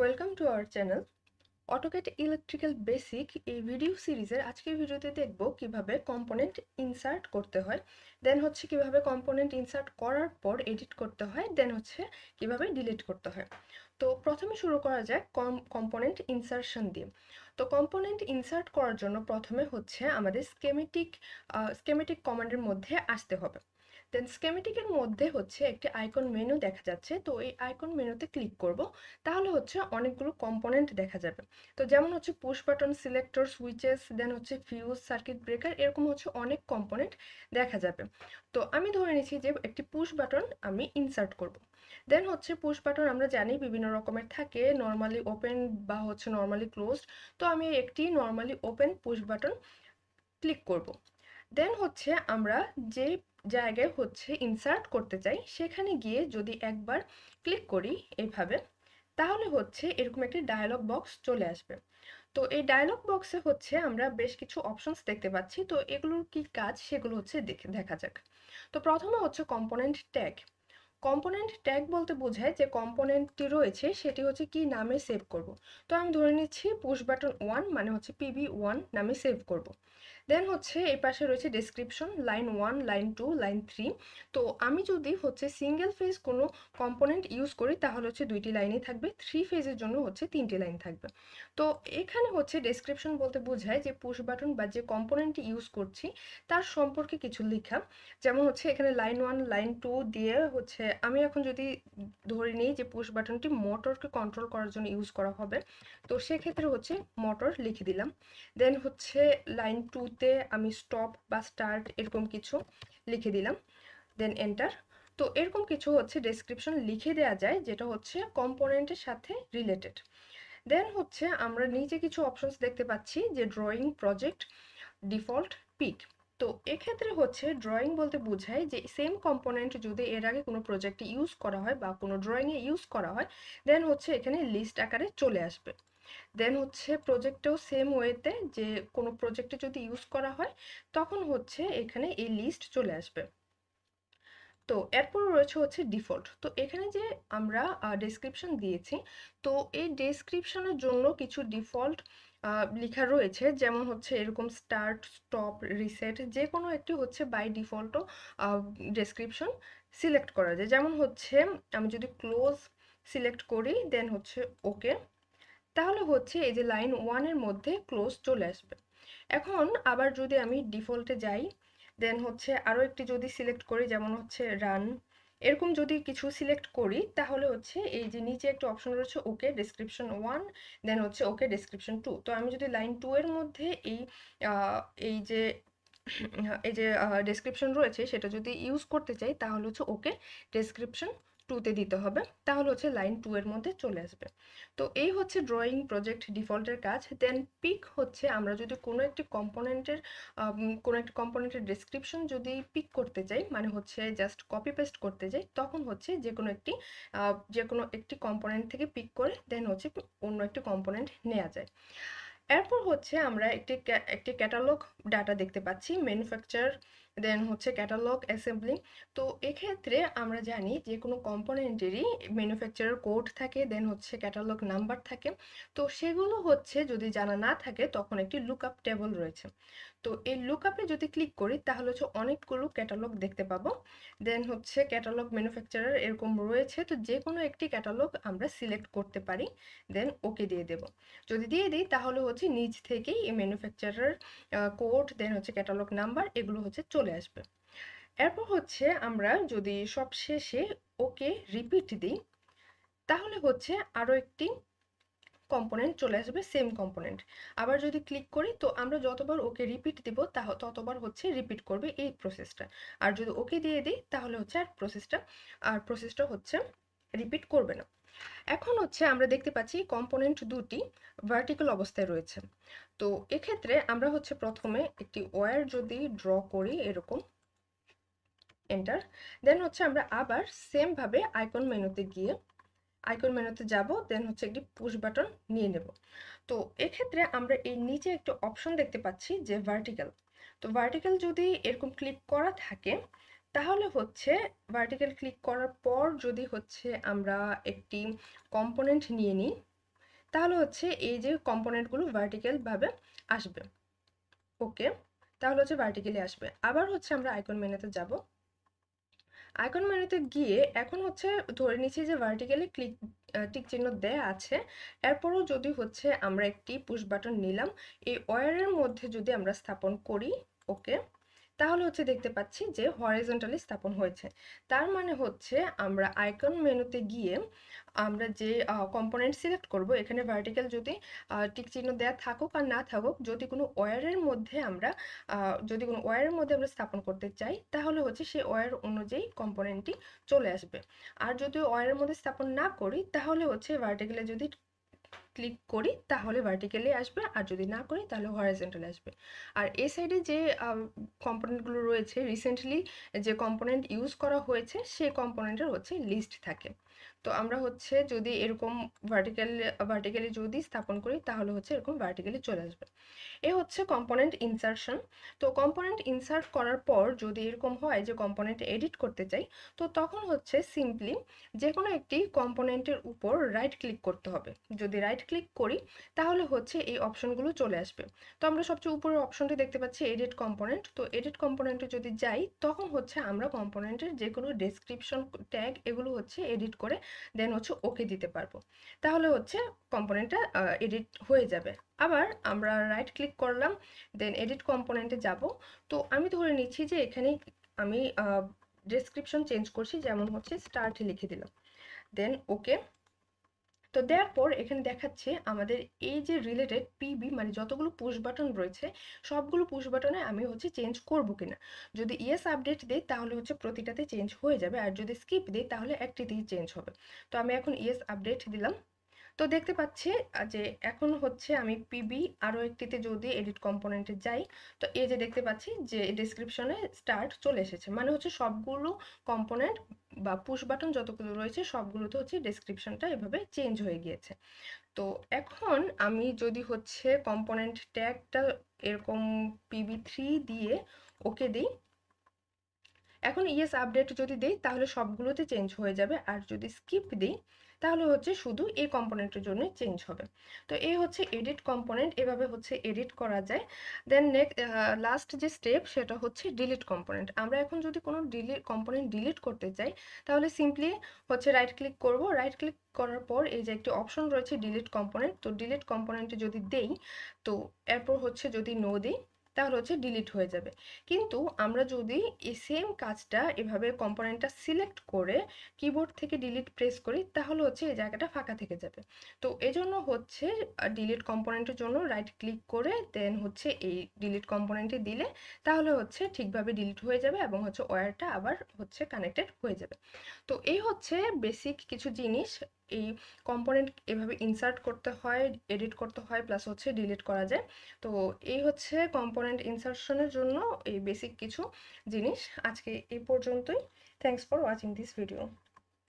Welcome to our channel AutoCAD electrical basic এই video সিরিজের আজকের ভিডিওতে দেখব কিভাবে কম্পোনেন্ট ইনসার্ট করতে হয় দেন হচ্ছে কিভাবে কম্পোনেন্ট ইনসার্ট করার পর এডিট করতে হয় দেন হচ্ছে কিভাবে ডিলিট করতে হয় তো প্রথমে শুরু করা যায় কম কম্পোনেন্ট ইনসার্শন দিয়ে তো কম্পোনেন্ট ইনসার্ট করার জন্য প্রথমে হচ্ছে আমাদের স্কেমেটিক স্কেমেটিক কমান্ডের মধ্যে আসতে হবে দেন স্কেমেটিকের মধ্যে হচ্ছে একটি আইকন মেনু দেখা যাচ্ছে তো এই আইকন মেনুতে ক্লিক করব তাহলে হচ্ছে অনেকগুলো কম্পোনেন্ট দেখা যাবে তো যেমন হচ্ছে push button selector switches then হচ্ছে ফিউজ সার্কিট ব্রেকার এরকম হচ্ছে অনেক কম্পোনেন্ট দেখা যাবে তো আমি ধরে নিচ্ছি যে একটি পুশ বাটন আমি ইনসার্ট করব দেন হচ্ছে পুশ বাটন আমরা জানি বিভিন্ন রকমের থাকে নর্মালি ওপেন বা হচ্ছে নর্মালি ক্লোজড তো আমি একটি normally open push button click করব দেন হচ্ছে আমরা যে জায়গায় হচ্ছে ইনসার্ট করতে চাই সেখানে গিয়ে যদি একবার ক্লিক করি এভাবে তাহলে হচ্ছে এরকম একটি ডায়লগ বক্স চলে আসবে তো এই ডায়লগ বক্সে হচ্ছে আমরা বেশ কিছু অপশনস দেখতে পাচ্ছি তো এগুলোর কি কাজ সেগুলো হচ্ছে দেখে দেখা যাক তো প্রথমে হচ্ছে কম্পোনেন্ট ট্যাগ কম্পোনেন্ট ট্যাগ বলতে বোঝায় যে কম্পোনেন্টটি রয়েছে সেটি হচ্ছে কি নামে সেভ করব। তো আমি ধরে নিচ্ছি পুশ বাটন ওয়ান মানে হচ্ছে পিবি ওয়ান নামে সেভ করব। দেন হচ্ছে এই পাশে রয়েছে description line one line two line three তো আমি যদি হচ্ছে সিঙ্গেল ফেজ কোনো কম্পোনেন্ট ইউজ করি তাহলে হচ্ছে দুইটি লাইনই থাকবে থ্রি ফেজের জন্য হচ্ছে তিনটি লাইন থাকবে তো এখানে হচ্ছে ডেসক্রিপশন বলতে বোঝায় যে পুশ বাটন বা যে কম্পোনেন্টটি ইউজ করছি তার সম্পর্কে কিছু লেখা যেমন হচ্ছে এখানে লাইন ওয়ান লাইন টু দিয়ে হচ্ছে আমি এখন যদি ধরে নিই যে পুশ বাটনটি মোটরকে কন্ট্রোল করার জন্য ইউজ করা হবে তো সেক্ষেত্রে হচ্ছে মোটর লিখে দিলাম দেন হচ্ছে লাইন টুতে আমি স্টপ বা স্টার্ট এরকম কিছু লিখে দিলাম দেন এন্টার তো এরকম কিছু হচ্ছে ডেসক্রিপশন লিখে দেওয়া যায় যেটা হচ্ছে কম্পোনেন্টের সাথে রিলেটেড দেন হচ্ছে আমরা নিচে কিছু অপশনস দেখতে পাচ্ছি যে ড্রয়িং প্রজেক্ট ডিফল্ট পিক তো এক্ষেত্রে হচ্ছে ড্রয়িং বলতে বোঝায় যে সেম কম্পোনেন্ট যদি এর আগে কোনো প্রজেক্টে ইউজ করা হয় বা কোনো ড্রয়িংয়ে ইউজ করা হয় দেন হচ্ছে এখানে লিস্ট আকারে চলে আসবে দেন হচ্ছে প্রজেক্টেও সেম ওয়েতে যে কোনো প্রজেক্টে যদি ইউজ করা হয় তখন হচ্ছে এখানে এই লিস্ট চলে আসবে তো এরপর রয়েছে হচ্ছে ডিফল্ট তো এখানে যে আমরা ডেসক্রিপশন দিয়েছি তো এই ডেসক্রিপশনের জন্য কিছু ডিফল্ট লেখা রয়েছে যেমন হচ্ছে এরকম স্টার্ট স্টপ রিসেট যে কোনো একটি হচ্ছে বাই ডিফল্টও ডেসক্রিপশন সিলেক্ট করা যায় যেমন হচ্ছে আমি যদি ক্লোজ সিলেক্ট করি দেন হচ্ছে ওকে তাহলে হচ্ছে এই যে লাইন ওয়ানের মধ্যে ক্লোজ চলে আসবে এখন আবার যদি আমি ডিফল্টে যাই দেন হচ্ছে আরও একটি যদি সিলেক্ট করি যেমন হচ্ছে রান এরকম যদি কিছু সিলেক্ট করি তাহলে হচ্ছে এই যে নিচে একটা অপশন রয়েছে ওকে ডেসক্রিপশন ওয়ান দেন হচ্ছে ওকে ডেসক্রিপশন টু তো আমি যদি লাইন টু এর মধ্যে এই এই যে এই যে ডেসক্রিপশন রয়েছে সেটা যদি ইউজ করতে চাই তাহলে হচ্ছে ওকে ডেসক্রিপশন টুতে দিতে হবে তাহলে হচ্ছে লাইন টু এর মধ্যে চলে আসবে তো এই হচ্ছে ড্রয়িং প্রজেক্ট ডিফল্টের কাজ দেন পিক হচ্ছে আমরা যদি কোনো একটি কম্পোনেন্টের কোনো একটি কম্পোনেন্টের ডেসক্রিপশন যদি পিক করতে চাই মানে হচ্ছে জাস্ট কপি পেস্ট করতে চাই তখন হচ্ছে যে কোনো একটি যে কোনো একটি কম্পোনেন্ট থেকে পিক করে দেন হচ্ছে অন্য একটি কম্পোনেন্ট নেওয়া যায় এরপর হচ্ছে আমরা একটি একটি ক্যাটালগ ডাটা দেখতে পাচ্ছি ম্যানুফ্যাকচার দেন হচ্ছে ক্যাটালগ অ্যাসেম্বলি তো এক্ষেত্রে আমরা জানি যে কোনো কম্পোনেন্টেরই ম্যানুফ্যাকচারার কোড থাকে দেন হচ্ছে ক্যাটালগ নাম্বার থাকে তো সেগুলো হচ্ছে যদি জানা না থাকে তখন একটি লুক আপ টেবল রয়েছে তো এই লুক আপে যদি ক্লিক করি তাহলে হচ্ছে অনেকগুলো ক্যাটালগ দেখতে পাবো দেন হচ্ছে ক্যাটালগ ম্যানুফ্যাকচারার এরকম রয়েছে তো যে কোনো একটি ক্যাটালগ আমরা সিলেক্ট করতে পারি দেন ওকে দিয়ে দেব যদি দিয়ে দিই তাহলে হচ্ছে নিজ থেকেই এই ম্যানুফ্যাকচারার কোড দেন হচ্ছে ক্যাটালগ নাম্বার এগুলো হচ্ছে চলে আসবে এরপর হচ্ছে আমরা যদি সব শেষে ওকে রিপিট দিই তাহলে হচ্ছে আরও একটি কম্পোনেন্ট চলে আসবে সেম কম্পোনেন্ট আবার যদি ক্লিক করি তো আমরা যতবার ওকে রিপিট দিব তা ততবার হচ্ছে রিপিট করবে এই প্রসেসটা আর যদি ওকে দিয়ে দিই তাহলে হচ্ছে আর প্রসেসটা আর প্রসেসটা হচ্ছে রিপিট করবে না এখন হচ্ছে আমরা দেখতে পাচ্ছি কম্পোনেন্ট দুটি ভার্টিক্যাল অবস্থায় রয়েছে তো এক্ষেত্রে আমরা হচ্ছে প্রথমে একটি ওয়ার যদি ড্র করি এরকম এন্টার দেন হচ্ছে আমরা আবার সেমভাবে আইকন মেনুতে গিয়ে আইকন মেনুতে যাব দেন হচ্ছে একটি পুশ বাটন নিয়ে নেব তো এক্ষেত্রে আমরা এই নিচে একটা অপশন দেখতে পাচ্ছি যে ভার্টিক্যাল তো ভার্টিক্যাল যদি এরকম ক্লিক করা থাকে তাহলে হচ্ছে ভার্টিক্যাল ক্লিক করার পর যদি হচ্ছে আমরা একটি কম্পোনেন্ট নিয়ে নিই তাহলে হচ্ছে এই যে কম্পোনেন্টগুলো ভার্টিক্যালভাবে আসবে ওকে তাহলে হচ্ছে ভার্টিক্যালি আসবে আবার হচ্ছে আমরা আইকন মেনুতে যাব আইকন মেনুতে গিয়ে এখন হচ্ছে ধরে নিচ্ছি যে ভার্টিক্যালি ক্লিক টিক চিহ্ন দেয়া আছে এরপরও যদি হচ্ছে আমরা একটি পুশ বাটন নিলাম এই ওয়ারের মধ্যে যদি আমরা স্থাপন করি ওকে তাহলে হচ্ছে দেখতে পাচ্ছি যে হরাইজন্টালি স্থাপন হয়েছে তার মানে হচ্ছে আমরা আইকন মেনুতে গিয়ে আমরা যে কম্পোনেন্ট সিলেক্ট করব এখানে ভার্টিক্যাল যদি টিক চিহ্ন দেওয়া থাকুক আর না থাকুক যদি কোনো ওয়ারের মধ্যে আমরা যদি কোনো ওয়ারের মধ্যে আমরা স্থাপন করতে চাই তাহলে হচ্ছে সেই ওয়ার অনুযায়ী কম্পোনেন্টটি চলে আসবে আর যদি ওয়ারের মধ্যে স্থাপন না করি তাহলে হচ্ছে ভার্টিক্যালে যদি ক্লিক করি তাহলে ভার্টিক্যালি আসবে আর যদি না করি তাহলে হরাইজেন্টালে আসবে আর এই সাইডে যে কম্পোনেন্টগুলো রয়েছে রিসেন্টলি যে কম্পোনেন্ট ইউজ করা হয়েছে সেই কম্পোনেন্টের হচ্ছে লিস্ট থাকে তো আমরা হচ্ছে যদি এরকম ভার্টিক্যাল ভার্টিক্যালি যদি স্থাপন করি তাহলে হচ্ছে এরকম ভার্টিক্যালি চলে আসবে এ হচ্ছে কম্পোনেন্ট ইনসার্শন তো কম্পোনেন্ট ইনসার্ট করার পর যদি এরকম হয় যে কম্পোনেন্ট এডিট করতে চাই তো তখন হচ্ছে সিম্পলি যে কোনো একটি কম্পোনেন্টের উপর রাইট ক্লিক করতে হবে যদি রাইট ক্লিক করি তাহলে হচ্ছে এই অপশনগুলো চলে আসবে তো আমরা সবচেয়ে উপরের অপশনটি দেখতে পাচ্ছি এডিট কম্পোনেন্ট তো এডিট কম্পোনেন্টে যদি যাই তখন হচ্ছে আমরা কম্পোনেন্টের যে কোনো ডেসক্রিপশন ট্যাগ এগুলো হচ্ছে এডিট করে করে দেন হচ্ছে ওকে দিতে পারবো তাহলে হচ্ছে কম্পোনেন্টটা এডিট হয়ে যাবে আবার আমরা রাইট ক্লিক করলাম দেন এডিট কম্পোনেন্টে যাব তো আমি ধরে নিচ্ছি যে এখানে আমি ডেসক্রিপশন চেঞ্জ করছি যেমন হচ্ছে স্টার্ট লিখে দিলাম দেন ওকে তো দেওয়ার পর এখানে দেখাচ্ছে আমাদের এই যে রিলেটেড পিবি মানে যতগুলো পুশ বাটন রয়েছে সবগুলো পুশ বাটনে আমি হচ্ছে চেঞ্জ করব কিনা যদি ইয়েস আপডেট দিই তাহলে হচ্ছে প্রতিটাতে চেঞ্জ হয়ে যাবে আর যদি স্কিপ দিই তাহলে একটিতেই চেঞ্জ হবে তো আমি এখন ইয়েস আপডেট দিলাম তো দেখতে পাচ্ছি যে এখন হচ্ছে আমি পিবি আরও একটিতে যদি এডিট কম্পোনেন্টে যাই তো এই যে দেখতে পাচ্ছি যে ডিসক্রিপশনে স্টার্ট চলে এসেছে মানে হচ্ছে সবগুলো কম্পোনেন্ট বা পুশ বাটন যতগুলো রয়েছে সবগুলোতে হচ্ছে ডেসক্রিপশনটা এভাবে চেঞ্জ হয়ে গিয়েছে তো এখন আমি যদি হচ্ছে কম্পোনেন্ট ট্যাগটা এরকম পিবি থ্রি দিয়ে ওকে দিই এখন ইয়েস আপডেট যদি দিই তাহলে সবগুলোতে চেঞ্জ হয়ে যাবে আর যদি স্কিপ দিই তাহলে হচ্ছে শুধু এই কম্পোনেন্টের জন্যই চেঞ্জ হবে তো এই হচ্ছে এডিট কম্পোনেন্ট এভাবে হচ্ছে এডিট করা যায় দেন নেক্সট লাস্ট যে স্টেপ সেটা হচ্ছে ডিলিট কম্পোনেন্ট আমরা এখন যদি কোনো ডিলিট কম্পোনেন্ট ডিলিট করতে চাই তাহলে সিম্পলি হচ্ছে রাইট ক্লিক করব রাইট ক্লিক করার পর এই যে একটি অপশন রয়েছে ডিলিট কম্পোনেন্ট তো ডিলিট কম্পোনেন্টে যদি দেই তো এরপর হচ্ছে যদি নো দিই তাহলে হচ্ছে ডিলিট হয়ে যাবে কিন্তু আমরা যদি এই সেম কাজটা এভাবে কম্পোনেন্টটা সিলেক্ট করে কিবোর্ড থেকে ডিলিট প্রেস করি তাহলে হচ্ছে এই জায়গাটা ফাঁকা থেকে যাবে তো এজন্য হচ্ছে ডিলিট কম্পোনেন্টের জন্য রাইট ক্লিক করে দেন হচ্ছে এই ডিলিট কম্পোনেন্টে দিলে তাহলে হচ্ছে ঠিকভাবে ডিলিট হয়ে যাবে এবং হচ্ছে ওয়্যারটা আবার হচ্ছে কানেক্টেড হয়ে যাবে তো এই হচ্ছে বেসিক কিছু জিনিস এই কম্পোনেন্ট এভাবে ইনসার্ট করতে হয় এডিট করতে হয় প্লাস হচ্ছে ডিলিট করা যায় তো এই হচ্ছে কম্পোনেন্ট ইনসার্টশনের জন্য এই বেসিক কিছু জিনিস আজকে এই পর্যন্তই thanks for watching this video